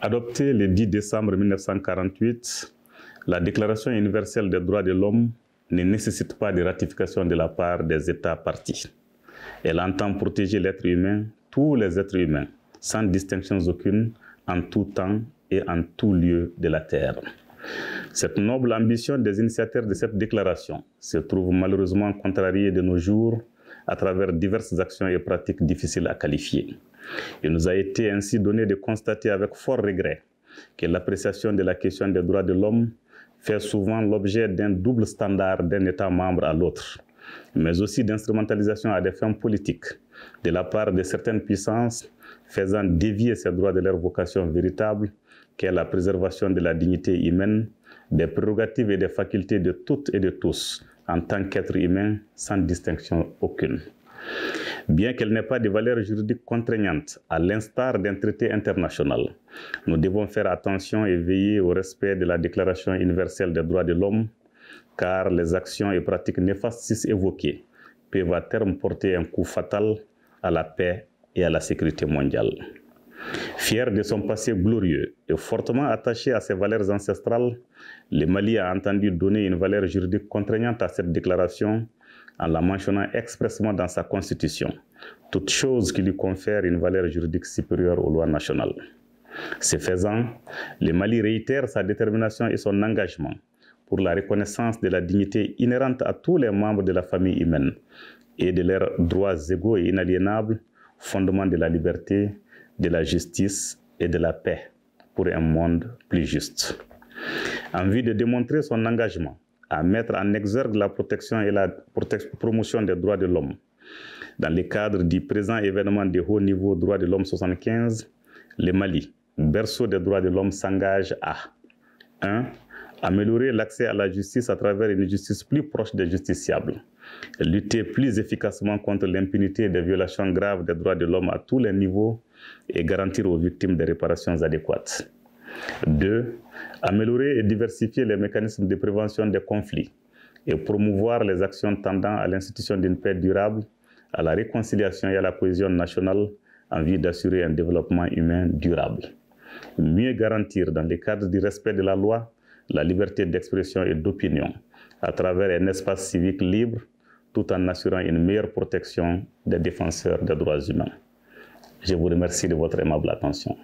Adoptée le 10 décembre 1948, la Déclaration universelle des droits de l'homme ne nécessite pas de ratification de la part des États partis. Elle entend protéger l'être humain, tous les êtres humains, sans distinctions aucune, en tout temps et en tout lieu de la Terre. Cette noble ambition des initiateurs de cette déclaration se trouve malheureusement contrariée de nos jours à travers diverses actions et pratiques difficiles à qualifier. Il nous a été ainsi donné de constater avec fort regret que l'appréciation de la question des droits de l'homme fait souvent l'objet d'un double standard d'un État membre à l'autre, mais aussi d'instrumentalisation à des fins politiques de la part de certaines puissances faisant dévier ces droits de leur vocation véritable, qu'est la préservation de la dignité humaine, des prérogatives et des facultés de toutes et de tous, en tant qu'être humain sans distinction aucune. Bien qu'elle n'ait pas de valeur juridique contraignante, à l'instar d'un traité international, nous devons faire attention et veiller au respect de la Déclaration universelle des droits de l'homme, car les actions et pratiques néfastes évoquées peuvent à terme porter un coup fatal à la paix et à la sécurité mondiale. Fier de son passé glorieux et fortement attaché à ses valeurs ancestrales, le Mali a entendu donner une valeur juridique contraignante à cette déclaration en la mentionnant expressément dans sa constitution, toute chose qui lui confère une valeur juridique supérieure aux lois nationales. Ce faisant, le Mali réitère sa détermination et son engagement pour la reconnaissance de la dignité inhérente à tous les membres de la famille humaine et de leurs droits égaux et inaliénables, fondement de la liberté, de la justice et de la paix pour un monde plus juste. En vue de démontrer son engagement à mettre en exergue la protection et la promotion des droits de l'homme, dans le cadre du présent événement de haut niveau droits de l'homme 75, le Mali, berceau des droits de l'homme, s'engage à 1 améliorer l'accès à la justice à travers une justice plus proche des justiciables, lutter plus efficacement contre l'impunité des violations graves des droits de l'homme à tous les niveaux et garantir aux victimes des réparations adéquates. 2. Améliorer et diversifier les mécanismes de prévention des conflits et promouvoir les actions tendant à l'institution d'une paix durable, à la réconciliation et à la cohésion nationale en vue d'assurer un développement humain durable. Mieux garantir dans le cadre du respect de la loi la liberté d'expression et d'opinion à travers un espace civique libre tout en assurant une meilleure protection des défenseurs des droits humains. Je vous remercie de votre aimable attention.